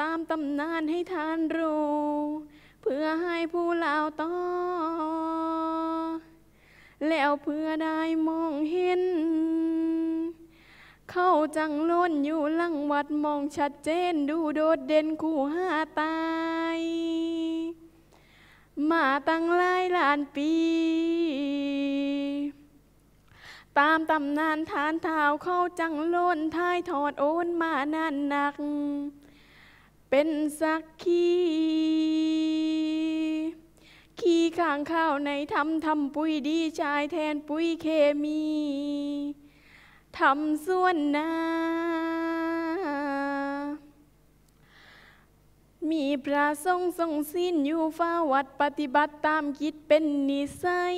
ตามตำนานให้ท่านรู้ เพื่อให้ผู้เล่าต่อ แล้วเพื่อได้มองเห็น เข้าจังล้นอยู่ลังวัดมองชัดเจนดูโดดเด่นคู่ห้าตายมาตั้งหลายล้านปี ตามตำนานทานเท้าเข้าจังล้นท้ายถอดโอนมานานหนักเป็นสักขีขี้ข้างข้าวในทำทำปุ๋ยดีชายแทนปุ๋ยเคมีทำส่วนนา มีพระทรงทรงสิ้นอยู่ฝ้าวัดปฏิบัติตามคิดเป็นนิสัย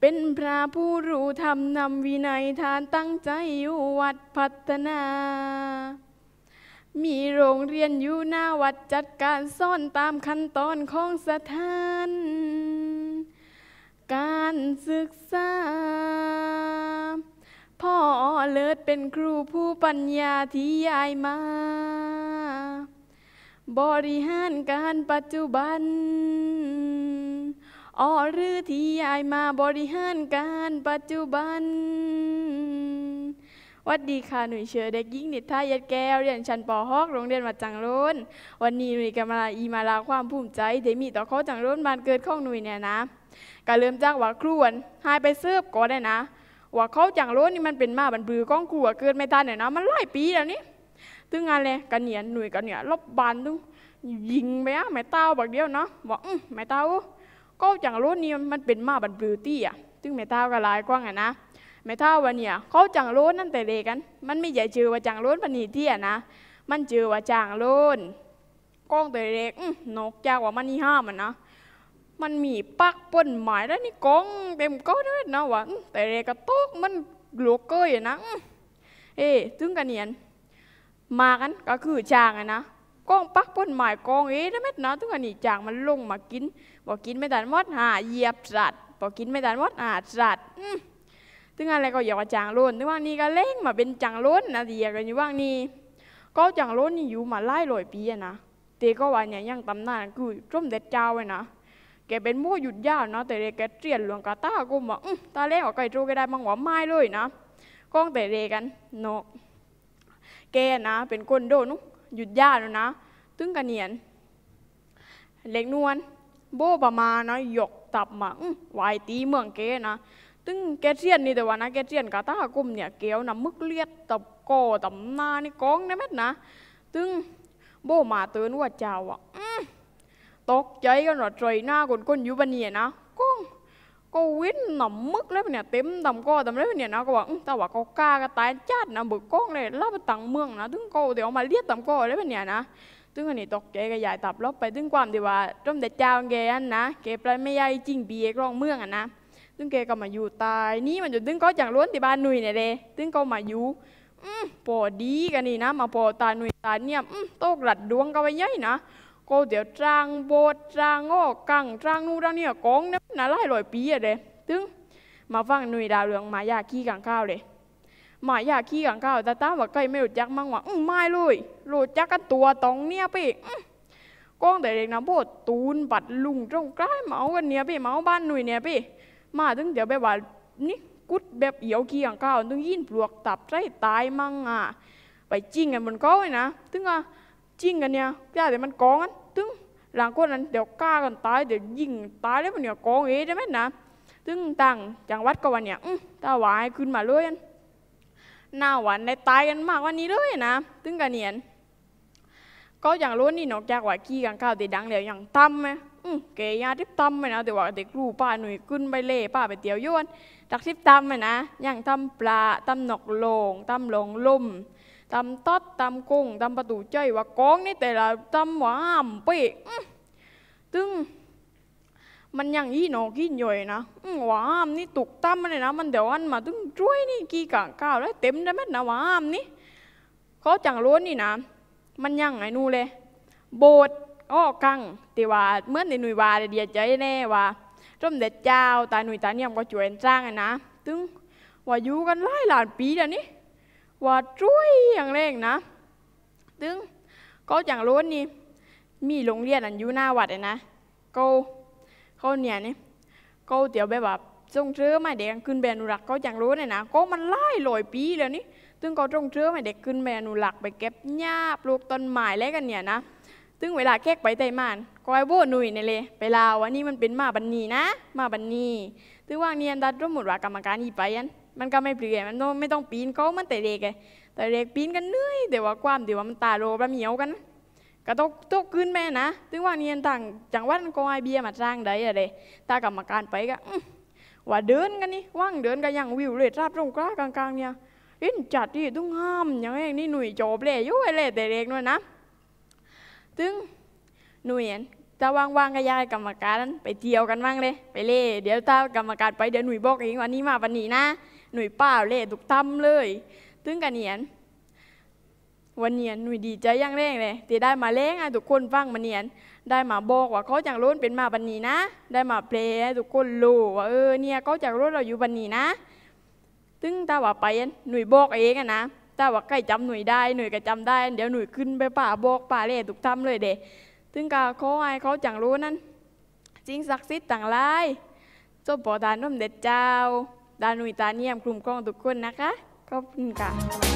เป็นพระผู้รู้ธรรม นำวินัยทานตั้งใจอยู่วัดพัฒนามีโรงเรียนอยู่หน้าวัดจัดการซ่อนตามขั้นตอนของสถาน การศึกษา พ่อเลิศเป็นครูผู้ปัญญาที่ยายมา บริหารการปัจจุบัน ออหรือ ที่ยายมาบริหารการปัจจุบันวัสดีค่ะหนุ่ยเชอเด็กยิ่งนิดท่ายัดแก้วเรียนชั้นป .6 โรงเรียนวัดจังรุนวันนี้หนุ่ยกำลังอีมาลาความภูมิใจเดมีต่อเขาจังรุนบานเกิดของหนุ่ยเนี่ยนะก็เริ่มจากว่าครวนหายไปเสิรกฟก็ได้นะว่าเขาจังรุนนี่มันเป็นมาบันบือก้องกลัวเกิดไม่ทันเนี่ยนะมันหลายปีแล้วนี่ตึงงานเลยกันเหนียนหนุ่ยกันเหนียลบบานตึงยิงไปอ่ะแม่เต้าบักเดียวเนาะบอกอืมม่เต้าก็จังรุนนี่มันเป็นมาบันบือตี้อ่ะตึงแม่เต้าก็หลายกว้างอ่ะนะไม่เท่าวันเนี่ยเขาจังโลนนั่นแต่เด็กัน มันไม่ใหญ่ชือว่าจังโลนปนีเทียนะ มันเือว่าจังโลนกล้องแต่เด็กนกจากว่ามันนี่ห้ามมันนะ มันมีปักปนหมายแล้วนี่กองเต็มก้อนเลยนะวะแต่เรกระตุกมันหลวกเกยนะ เอ้ถึงกันเนียนมากันก็คือจางอะนะกองปักปนหมายกองเอ้แล้วเม็ดนะถึงกันนี่จางมันลงมากินบอกกินไม่ไันวัดหาเหยียบสัตว์บอกกินไม่ไันวัดหาสัตว์ึงอะไรก็อยากว่าจางล้นถึงว่านี่ก็เล่งมาเป็นจางล้นนะดียกันอยู่ว่างนี่ก็จางล้นนี่อยู่มาไล่ลอยปีนะเตก็ว่าเนี่ยยังตำนานกูอจมเด็ดเจ้าไว้นะ แกเป็นมู่หยุดยาวนะแต่เด็กแกเตรียนหลวงกาตากูบอกตาเล่ออกไก่จูก็ได้มังหวไม้เลยนะ ก้องแต่เด็กกันเนาะแกนะเป็นคนโดนุหยุดยาวนะตึงกระเนียน เล็กนวลโบประมาณนะหยกตับมาไหวตีเมืองเกนะตึงแกเจียนนี่แต่ว่านะแกเจียนกาตากุมเนี่ยเกี้ยวนำมึกเลียดตับโกตับนานี่กองนะแม่นะตึงโบมาเตือนว่าเจ้าอ่ะตกใจกันหรอใจหน้าคนก้นยู่บันเนี่ยนะกองก็วิ่งหน่ำมึกแล้วเนี่ยเต็มบำก็ดำแล้วเนี่ยนะก็ว่าแต่ว่าก็กล้ากระตายจัดนะบึกก้องเลยล่าไปตังเมืองนะตึงโกเดี๋ยวมาเลียดบำก็แล้วเนี่ยนะตึงอันนี้ตกใจก็ยายตับลบไปตึงความที่ว่าจมแต่เจ้าแกนนะเก็บไปไม่ยญยจริงเบียกรองเมืองอ่ะนะตึงแกก็มาอยู่ตาย นี่มันอยู่ตึงก็อย่างล้วนที่บ้านหนุ่ยเนี่ยเลยตึงก็มาอยู่อืมปอดีกันนี่นะ มาปอตาหนุ่ยตาเนี่ยอืมโตกลัดดวงก็ไปย่อยนะก็เดี๋ยวจางโบดจางงอกังจางนู่นจางเนี่ยกองเนี่ยนาไล่ลอยปีอะเลยตึงมาฟังหนุ่ยดาวเรืองมายาขี้กังข้าวเลยหมายาขี้กังข้าวแต่ตาว่าใกล้ไม่รู้จักมั่งว่าอืมไม่เลยรู้จักกันตัวตองเนี่ยไปก้องแต่เด็กน้ำโบดตูนปัดลุงตรงใกล้เมากันเนี่ยไปเมาบ้านหนุ่ยเนี่ยไปมาตั้งเดี๋ยวแบบว่านี่กุดแบบเหี่ยวเกี่ยงเก้าวตึงยินปลวกตับไส้ตายมั่งอ่ะไปจิ้งกันบนกเลยนะถึงอ่ะจิ้งกันเนี่ยย่าแต่มันกองกันถึงหลังคนนั้น เดี๋ยวกล้ากันตายเดี๋ยวยิงตายแล้วมันเนี่ยกองเองใช่ไหมนะถึงตั้งจังหวัดก็วันเนี่ยตาหวายขึ้นมาเลยนหน้าหวานในตายกันมากวันนี้เลยนะถึงกันเนียนก็อย่างรู้นี่นอกจากว่ากี้กันก้าวติดดังเดี๋ยวอย่างตั้มไหมอืมเกยาทิพตำไมนะแต่ว่าเด็กรูป้าหนุ่ยกึ้นไปเล่ป้าไปเตียวยวนตักทิพตำไม่นะอย่างตำปลาตำหนกโลงตำหลงลุ่มตำตัดตำกุ้งตำประตูใจ ว่ากองนี่แต่ละตำาหวาม เป๊ะตึงมันยังยี่หนอกินย่อยนะหวามนี่ตุกตั้มเลยนะ มันเดี๋ยวอันมาตึงช่วยนี่กี่กางก้าวแล้วเต็มได้ไหมนะาหวามนี่เขาจังล้วนนี่นะ มันยังไงนู่เลย โบสถ์อ้อกังตีว่าเมื่อในหนุ่ยวาเดียใจแน่ว่าร่มเด็ดเจ้าตาหนุ่ยตาเนี่ยมก็จวนจ้างนะตึงว่าอยู่กันหลายหลานปีแล้วนี่ว่าช่วยอย่างเร่งนะตึงก็อย่างล้นนี่ มีโรงเรียนอันอยู่หน้าวัดนะ ก็เขาเนี่ยนี่ก็เดี๋ยวไปแบบจงเชื้อไม่เด็กขึ้นแบนุรักก็อย่างรู้เนี่ยนะ ก็มันไล่ลอยปีแล้วนี่ตึงก็จงเชื้อไม่เด็กขึ้นแบนุรักไปเก็บหญ้าปลูกต้นไม้แล้วกันเนี่ยนะถึงเวลาแก๊กไปไต่มานก็ไอ้โบหนุ่ยนเลยไปลาวันนี้มันเป็นมาบันนีนะ มาบันนีถึงว่างเนียนดัดร่วมหมดว่ากรรมการอีไปยันมันก็ไม่เปลี่ยน มันไม่ต้องปีนเขามันแต่เด็กไงแต่เด็กปีนกันเหนื่อยเดี๋ยวว่าความเดี๋ยวว่ามันตาโรบะเหมียวกันก็ต้องต้องขึ้นแม่นะถึงว่างเนียนต่างจังหวัดก็ไอเบียมาสร้างได้อะไรตากรรมการไปก็ว่าเดินกันนี่ว่างเดินกันอย่างวิวเลยราบตรงกลางกลางเนี่ยอินจัดที่ต้องห้ามอย่างนี้นี่หนุ่ยจบเลยยุ่ยเลยแต่เด็กด้วยนะตึงหนูเห็นตาว่างๆก็ยายกรรมการนั้นไปเที่ยวกันบ้างเลยไปเล่เดี๋ยวตากรรมการไปเดี๋ยวหนุ่ยบอกเองวันนี้มาวันนี้นะ หนุ่ยเปล่าเล่ถูกตั้มเลยตึงกันเนียน วันเนียนหนุ่ยดีใจย่างแรงเลยที่ได้มาเล่งให้ทุกคนฟังมาเนียน ได้มาบอกว่าเขาจากรุ่นเป็นมาบันนี้นะ ได้มาเพลงให้ทุกคนรู้ว่าเออเนี่ยเขาจากรุ่นเราอยู่บันนี้นะตึงตาว่าไป หนุ่ยบอกเองนะถ้าว่าใครจำหนุ่ยได้ หนุ่ยก็จำได้ เดี๋ยวหนุ่ยขึ้นไปป่าบอกป่าเล่ทุกทำเลยเด้ถึงกับเขาไอ้เขาจังรู้นั้นจริงศักดิ์สิทธิ์ต่างหลายจบปอดานุ่มเด็ดเจ้าดานุ่ยตาเนียมกลุ่มกล้องทุกคนนะคะ ขอบคุณค่ะ